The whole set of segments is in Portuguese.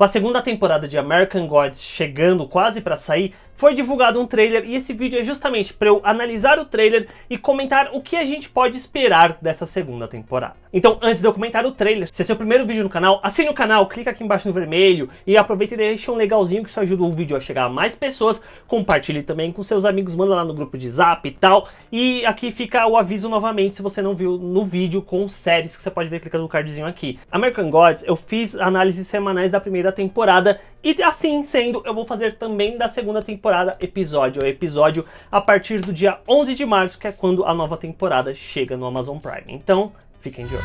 Com a segunda temporada de American Gods chegando quase para sair, foi divulgado um trailer e esse vídeo é justamente para eu analisar o trailer e comentar o que a gente pode esperar dessa segunda temporada. Então, antes de eu comentar o trailer, se é seu primeiro vídeo no canal, assine o canal, clica aqui embaixo no vermelho e aproveita e deixa um legalzinho que isso ajuda o vídeo a chegar a mais pessoas. Compartilhe também com seus amigos, manda lá no grupo de zap e tal. E aqui fica o aviso novamente se você não viu no vídeo com séries que você pode ver clicando no cardzinho aqui. American Gods, eu fiz análises semanais da primeira primeira temporada. E assim sendo, eu vou fazer também da segunda temporada episódio a episódio a partir do dia 11 de março, que é quando a nova temporada chega no Amazon Prime. Então, fiquem de olho.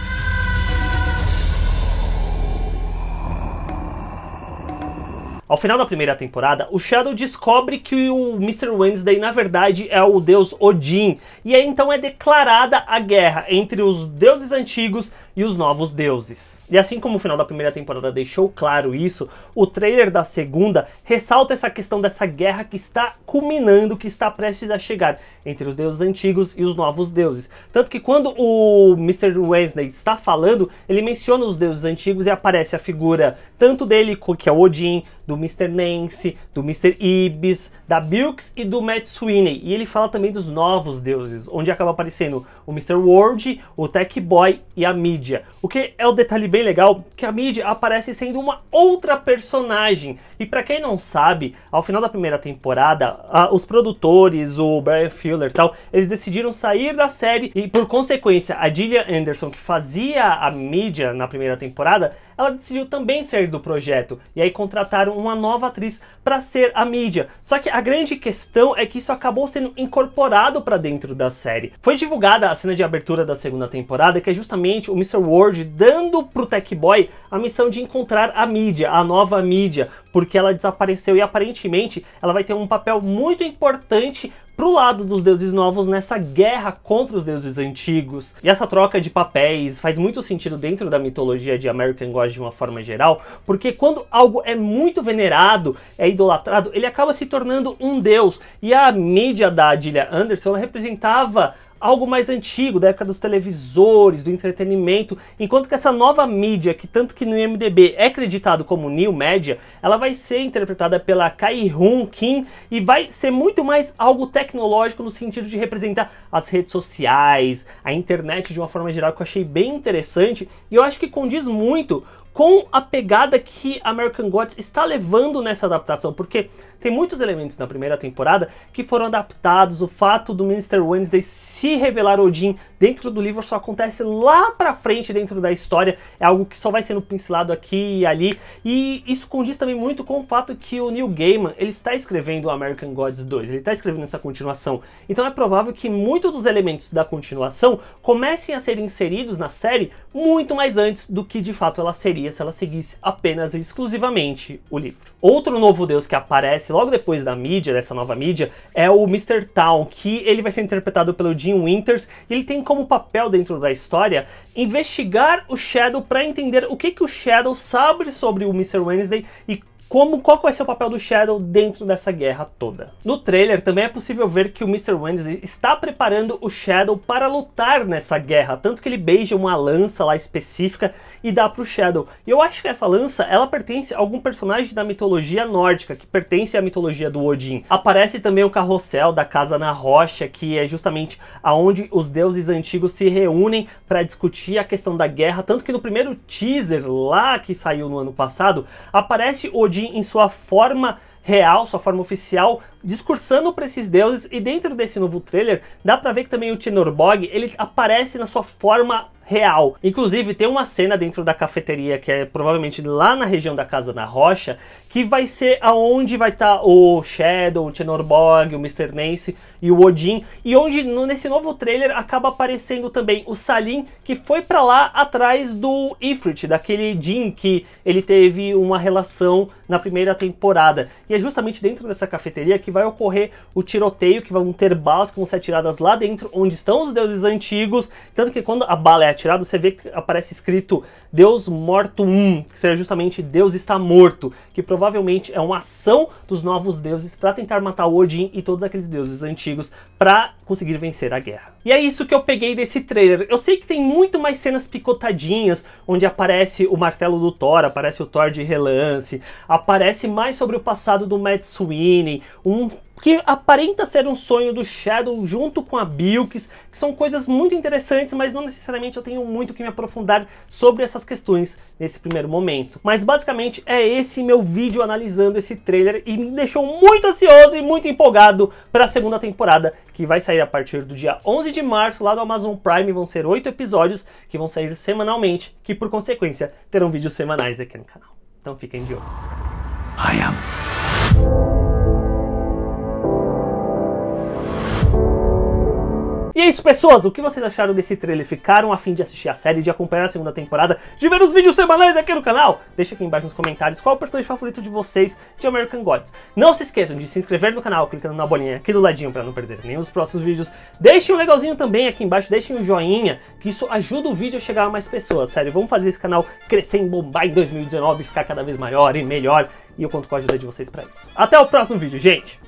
Ao final da primeira temporada, o Shadow descobre que o Mr. Wednesday, na verdade, é o deus Odin. E aí então é declarada a guerra entre os deuses antigos e os novos deuses. E assim como o final da primeira temporada deixou claro isso, o trailer da segunda ressalta essa questão dessa guerra que está culminando, que está prestes a chegar entre os deuses antigos e os novos deuses. Tanto que quando o Mr. Wednesday está falando, ele menciona os deuses antigos e aparece a figura tanto dele, que é o Odin, do Mr. Nance, do Mr. Ibis, da Bilks e do Matt Sweeney. E ele fala também dos novos deuses, onde acaba aparecendo o Mr. World, o Tech Boy e a Mid mídia. O que é o um detalhe bem legal, que a mídia aparece sendo uma outra personagem. E para quem não sabe, ao final da primeira temporada, a, os produtores, o Brian Fuller e tal, eles decidiram sair da série e por consequência, a Gillian Anderson, que fazia a mídia na primeira temporada, ela decidiu também sair do projeto. E aí contrataram uma nova atriz para ser a mídia. Só que a grande questão é que isso acabou sendo incorporado para dentro da série. Foi divulgada a cena de abertura da segunda temporada, que é justamente o Mr World, dando pro Tech Boy a missão de encontrar a mídia, a nova mídia, porque ela desapareceu e aparentemente ela vai ter um papel muito importante pro lado dos deuses novos nessa guerra contra os deuses antigos. E essa troca de papéis faz muito sentido dentro da mitologia de American God de uma forma geral, porque quando algo é muito venerado, é idolatrado, ele acaba se tornando um deus. E a mídia da Adilia Anderson ela representava algo mais antigo, da época dos televisores, do entretenimento, enquanto que essa nova mídia, que tanto que no IMDB é acreditado como New Media, ela vai ser interpretada pela Kai Hun Kim e vai ser muito mais algo tecnológico no sentido de representar as redes sociais, a internet de uma forma geral, que eu achei bem interessante e eu acho que condiz muito com a pegada que American Gods está levando nessa adaptação, porque tem muitos elementos na primeira temporada que foram adaptados, o fato do Mr. Wednesday se revelar Odin dentro do livro só acontece lá pra frente dentro da história, é algo que só vai sendo pincelado aqui e ali, e isso condiz também muito com o fato que o Neil Gaiman, ele está escrevendo American Gods 2, ele está escrevendo essa continuação, então é provável que muitos dos elementos da continuação comecem a ser inseridos na série muito mais antes do que de fato ela seria se ela seguisse apenas e exclusivamente o livro. Outro novo deus que aparece logo depois da mídia, dessa nova mídia, é o Mr. Town, que ele vai ser interpretado pelo Jim Winters, e ele tem como papel dentro da história investigar o Shadow para entender o que, que o Shadow sabe sobre o Mr. Wednesday e como qual vai ser o papel do Shadow dentro dessa guerra toda. No trailer também é possível ver que o Mr. Wednesday está preparando o Shadow para lutar nessa guerra, tanto que ele beija uma lança lá específica e dá para o Shadow. E eu acho que essa lança, ela pertence a algum personagem da mitologia nórdica, que pertence à mitologia do Odin. Aparece também o carrossel da casa na rocha, que é justamente aonde os deuses antigos se reúnem para discutir a questão da guerra, tanto que no primeiro teaser lá que saiu no ano passado, aparece Odin em sua forma real, sua forma oficial, discursando para esses deuses e dentro desse novo trailer dá para ver que também o Tenorbog ele aparece na sua forma real. Inclusive tem uma cena dentro da cafeteria que é provavelmente lá na região da casa na rocha que vai ser aonde vai estar tá o Shadow, o Tenorbog, o Mr. Nance e o Odin e onde nesse novo trailer acaba aparecendo também o Salim que foi para lá atrás do Ifrit, daquele Jin que ele teve uma relação na primeira temporada. E é justamente dentro dessa cafeteria que vai ocorrer o tiroteio, que vão ter balas que vão ser atiradas lá dentro, onde estão os deuses antigos. Tanto que quando a bala é atirada, você vê que aparece escrito Deus Morto 1, que seria justamente Deus está morto, que provavelmente é uma ação dos novos deuses para tentar matar Odin e todos aqueles deuses antigos para conseguir vencer a guerra. E é isso que eu peguei desse trailer. Eu sei que tem muito mais cenas picotadinhas, onde aparece o martelo do Thor, aparece o Thor de relance, Aparece mais sobre o passado do Matt Sweeney, um que aparenta ser um sonho do Shadow junto com a Bilks, que são coisas muito interessantes, mas não necessariamente eu tenho muito que me aprofundar sobre essas questões nesse primeiro momento. Mas basicamente é esse meu vídeo analisando esse trailer e me deixou muito ansioso e muito empolgado para a segunda temporada, que vai sair a partir do dia 11 de março lá do Amazon Prime, vão ser oito episódios que vão sair semanalmente, que por consequência terão vídeos semanais aqui no canal. Então fiquem de olho. I am. é isso, pessoas! O que vocês acharam desse trailer? Ficaram a fim de assistir a série, de acompanhar a segunda temporada, de ver os vídeos semanais aqui no canal? Deixa aqui embaixo nos comentários qual é o personagem favorito de vocês de American Gods. Não se esqueçam de se inscrever no canal, clicando na bolinha aqui do ladinho para não perder nenhum dos próximos vídeos. Deixem um legalzinho também aqui embaixo, deixem um joinha, que isso ajuda o vídeo a chegar a mais pessoas. Sério, vamos fazer esse canal crescer em bombar em 2019, e ficar cada vez maior e melhor. E eu conto com a ajuda de vocês para isso. Até o próximo vídeo, gente!